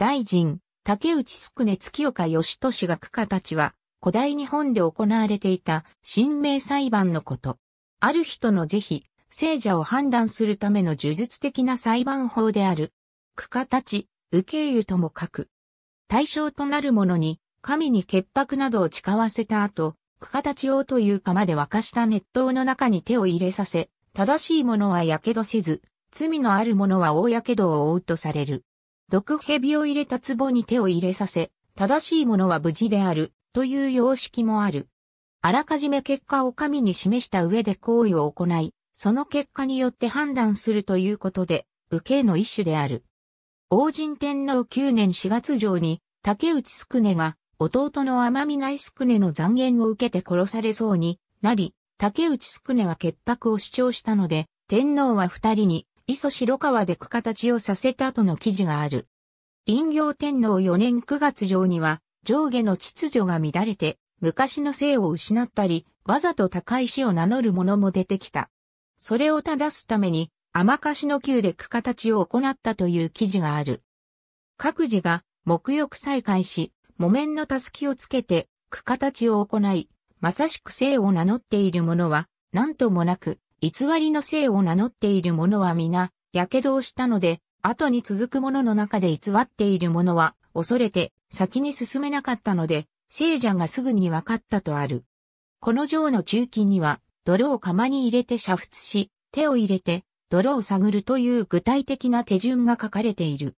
大臣、竹内宿ね月岡義俊区下たちは、古代日本で行われていた神明裁判のこと。ある人の是非、聖者を判断するための呪術的な裁判法である。区下たち、受け湯とも書く。対象となる者に、神に潔白などを誓わせた後、区下たちをという釜で沸かした熱湯の中に手を入れさせ、正しい者は火傷せず、罪のある者は大火傷を負うとされる。毒蛇を入れた壺に手を入れさせ、正しいものは無事である、という様式もある。あらかじめ結果を神に示した上で行為を行い、その結果によって判断するということで、受けの一種である。王神天皇9年4月上に、竹内宿ねが、弟の天見内宿ねの残言を受けて殺されそうになり、竹内宿ねは潔白を主張したので、天皇は二人に磯白川で区形をさせた後の記事がある。林業天皇4年9月上には、上下の秩序が乱れて、昔の姓を失ったり、わざと高い石を名乗る者も出てきた。それを正すために、甘かしの宮で区形を行ったという記事がある。各自が、沐浴再開し、木綿のたすきをつけて、区形を行い、まさしく姓を名乗っている者は、何ともなく、偽りの姓を名乗っている者は皆、火傷をしたので、後に続く者の中で偽っている者は、恐れて先に進めなかったので、聖者がすぐに分かったとある。この城の中期には、泥を釜に入れて煮沸し、手を入れて、泥を探るという具体的な手順が書かれている。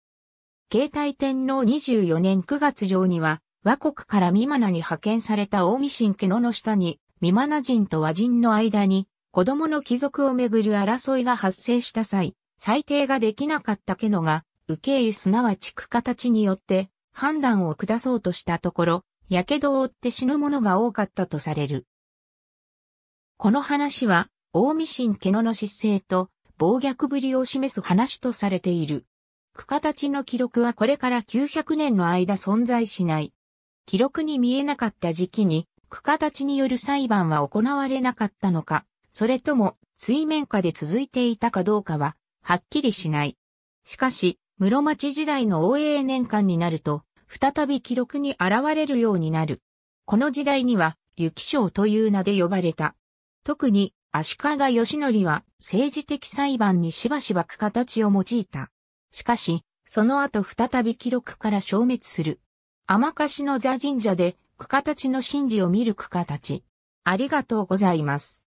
慶太天皇24年9月上には、和国から美マナに派遣された大見神家野の下に、美マナ人と和人の間に、子供の貴族をめぐる争いが発生した際、裁定ができなかったケ野が、受け入すなわち区形によって、判断を下そうとしたところ、火傷を負って死ぬ者が多かったとされる。この話は、大見神ケ野の失勢と、暴虐ぶりを示す話とされている。区形の記録はこれから900年の間存在しない。記録に見えなかった時期に、区形による裁判は行われなかったのか、それとも水面下で続いていたかどうかは、はっきりしない。しかし、室町時代の応永年間になると、再び記録に現れるようになる。この時代には、雪章という名で呼ばれた。特に、足利義則は政治的裁判にしばしば区形を用いた。しかし、その後再び記録から消滅する。甘しの座神社で、区形の神事を見る区形。ありがとうございます。